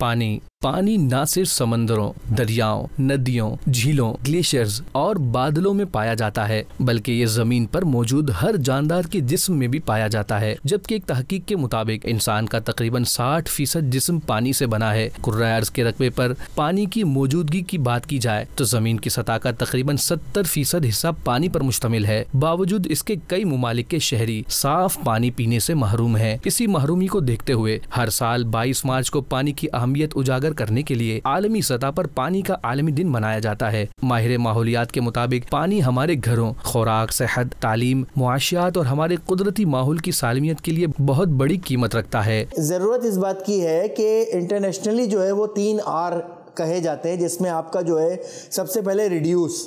पानी पानी न सिर्फ समंदरों दरियाओं नदियों झीलों ग्लेशियर्स और बादलों में पाया जाता है बल्कि ये जमीन पर मौजूद हर जानदार के जिस्म में भी पाया जाता है जबकि एक तहकीक के मुताबिक इंसान का तकरीबन 60 फीसद जिस्म पानी से बना है कुर्रायर्स के रकबे पर पानी की मौजूदगी की बात की जाए तो जमीन की सतह का तकरीबन सत्तर फीसद हिस्सा पानी पर मुश्तमिल है बावजूद इसके कई ममालिक के शहरी साफ पानी पीने से महरूम है इसी महरूमी को देखते हुए हर साल बाईस मार्च को पानी की अहमियत उजागर करने के लिए आलमी सतह पर पानी का आलमी दिन मनाया जाता है माहिर माहौलियात के मुताबिक पानी हमारे घरों खुराक सेहत तालीम मुआशियात और हमारे कुदरती माहौल की सालमियत के लिए बहुत बड़ी कीमत रखता है ज़रूरत इस बात की है कि इंटरनेशनली जो है वो तीन आर कहे जाते हैं जिसमें आपका जो है सबसे पहले रिड्यूस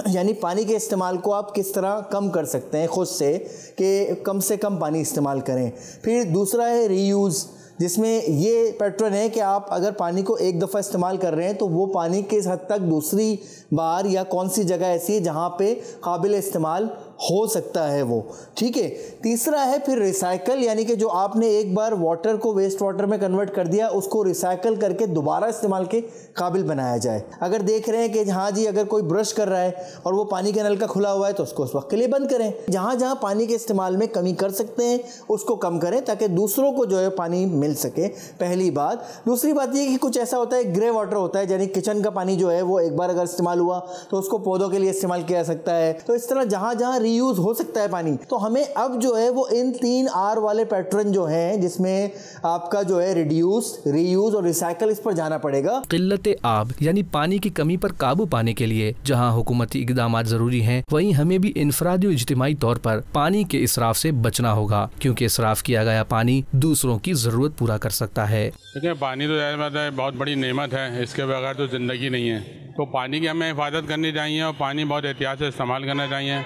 यानी पानी के इस्तेमाल को आप किस तरह कम कर सकते हैं ख़ुद से कि कम से कम पानी इस्तेमाल करें फिर दूसरा है रीयूज़ जिसमें ये पैटर्न है कि आप अगर पानी को एक दफ़ा इस्तेमाल कर रहे हैं तो वो पानी किस हद तक दूसरी बार या कौन सी जगह ऐसी है जहाँ पर काबिल इस्तेमाल हो सकता है वो ठीक है तीसरा है फिर रिसाइकल यानी कि जो आपने एक बार वाटर को वेस्ट वाटर में कन्वर्ट कर दिया उसको रिसाइकल करके दोबारा इस्तेमाल के काबिल बनाया जाए अगर देख रहे हैं कि हाँ जी अगर कोई ब्रश कर रहा है और वो पानी के नल का खुला हुआ है तो उसको उस वक्त के लिए बंद करें जहाँ जहाँ पानी के इस्तेमाल में कमी कर सकते हैं उसको कम करें ताकि दूसरों को जो है पानी मिल सके पहली बात दूसरी बात यह कि कुछ ऐसा होता है ग्रे वाटर होता है यानी किचन का पानी जो है वो एक बार अगर इस्तेमाल हुआ तो उसको पौधों के लिए इस्तेमाल किया जा सकता है तो इस तरह जहाँ जहाँ यूज हो सकता है पानी तो हमें अब जो है वो इन तीन आर वाले पैटर्न जो हैं जिसमें आपका जो है रिड्यूस रीयूज और रिसाइकल इस पर जाना पड़ेगा किल्लत आब यानी पानी की कमी पर काबू पाने के लिए जहाँ हुकूमती इकदाम जरूरी है वही हमें भी इनफरादी इजतमाही तौर पर पानी के इसराफ से बचना होगा क्योंकि इसराफ किया गया पानी दूसरों की जरूरत पूरा कर सकता है देखिए पानी तो है बहुत बड़ी नेमत है इसके बगैर तो ज़िंदगी नहीं है तो पानी की हमें हिफाजत करनी चाहिए और पानी बहुत एहतियात से इस्तेमाल करना चाहिए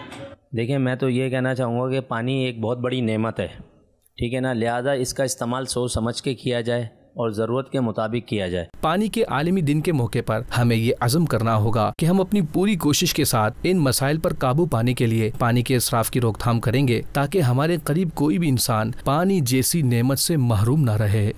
देखिए मैं तो ये कहना चाहूँगा कि पानी एक बहुत बड़ी नेमत है ठीक है ना लिहाजा इसका इस्तेमाल सोच समझ के किया जाए और ज़रूरत के मुताबिक किया जाए पानी के आलमी दिन के मौके पर हमें ये अजम करना होगा कि हम अपनी पूरी कोशिश के साथ इन मसाइल पर काबू पाने के लिए पानी के इसराफ की रोकथाम करेंगे ताकि हमारे करीब कोई भी इंसान पानी जैसी नेमत से महरूम न रहे